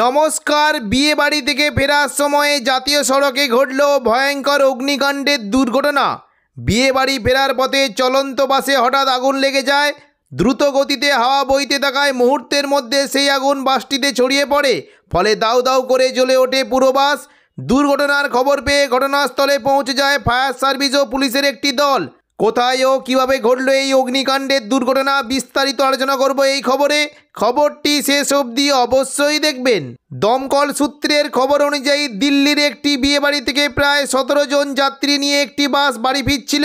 নমস্কার বিয়ে বাড়ি থেকে ফেরার সময়ে জাতীয় সড়কে ঘটল ভয়ঙ্কর অগ্নিকাণ্ডের দুর্ঘটনা বিয়ে বাড়ি ফেরার পথে চলন্ত বাসে হঠাৎ আগুন লেগে যায় দ্রুত গতিতে হাওয়া বইতে থাকায় মুহূর্তের মধ্যে সেই আগুন বাসটিতে ছড়িয়ে পড়ে ফলে দাউ দাউ করে জ্বলে ওঠে পুরো বাস দুর্ঘটনার খবর পেয়ে ঘটনাস্থলে পৌঁছে যায় ফায়ার সার্ভিস ও পুলিশের একটি দল কোথায় ও কীভাবে ঘটল এই অগ্নিকাণ্ডের দুর্ঘটনা বিস্তারিত আলোচনা করব এই খবরে খবরটি শেষ অবধি অবশ্যই দেখবেন দমকল সূত্রের খবর অনুযায়ী দিল্লির একটি বিয়েবাড়ি থেকে প্রায় সতেরো জন যাত্রী নিয়ে একটি বাস বাড়ি ফিরছিল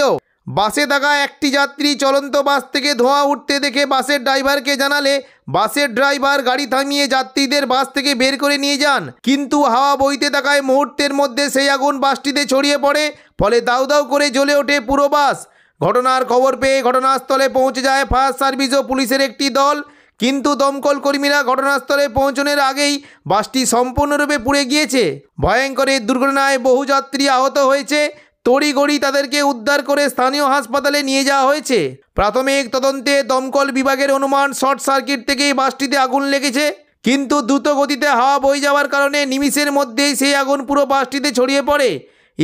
বাসে থাকা একটি যাত্রী চলন্ত বাস থেকে ধোঁয়া উঠতে দেখে বাসের ড্রাইভারকে জানালে বাসের ড্রাইভার গাড়ি থামিয়ে যাত্রীদের বাস থেকে বের করে নিয়ে যান কিন্তু হাওয়া বইতে থাকায় মুহূর্তের মধ্যে সেই আগুন বাসটিতে ছড়িয়ে পড়ে ফলে দাউ দাউ করে জ্বলে ওঠে পুরো বাস ঘটনার খবর পেয়ে ঘটনাস্থলে পৌঁছে যায় ফায়ার সার্ভিস ও পুলিশের একটি দল কিন্তু দমকল কর্মীরা ঘটনাস্থলে পৌঁছনের আগেই বাসটি সম্পূর্ণরূপে পুড়ে গিয়েছে ভয়ঙ্কর এই দুর্ঘটনায় বহু যাত্রী আহত হয়েছে তড়িগড়ি তাদেরকে উদ্ধার করে স্থানীয় হাসপাতালে নিয়ে যাওয়া হয়েছে প্রাথমিক তদন্তে দমকল বিভাগের অনুমান শর্ট সার্কিট থেকেই বাসটিতে আগুন লেগেছে কিন্তু দ্রুত গতিতে হাওয়া বই যাওয়ার কারণে নিমিষের মধ্যেই সেই আগুন পুরো বাসটিতে ছড়িয়ে পড়ে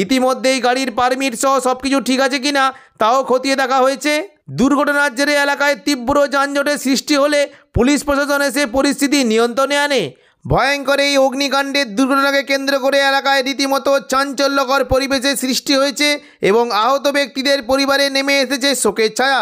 ইতিমধ্যেই গাড়ির পারমিট সহ সব কিছু ঠিক আছে কিনা তাও খতিয়ে দেখা হয়েছে দুর্ঘটনার জেরে এলাকায় তীব্র যানজটের সৃষ্টি হলে পুলিশ প্রশাসন এসে পরিস্থিতি নিয়ন্ত্রণে আনে ভয়ঙ্কর এই অগ্নিকাণ্ডের দুর্ঘটনাকে কেন্দ্র করে এলাকায় রীতিমতো চাঞ্চল্যকর পরিবেশের সৃষ্টি হয়েছে এবং আহত ব্যক্তিদের পরিবারে নেমে এসেছে শোকের ছায়া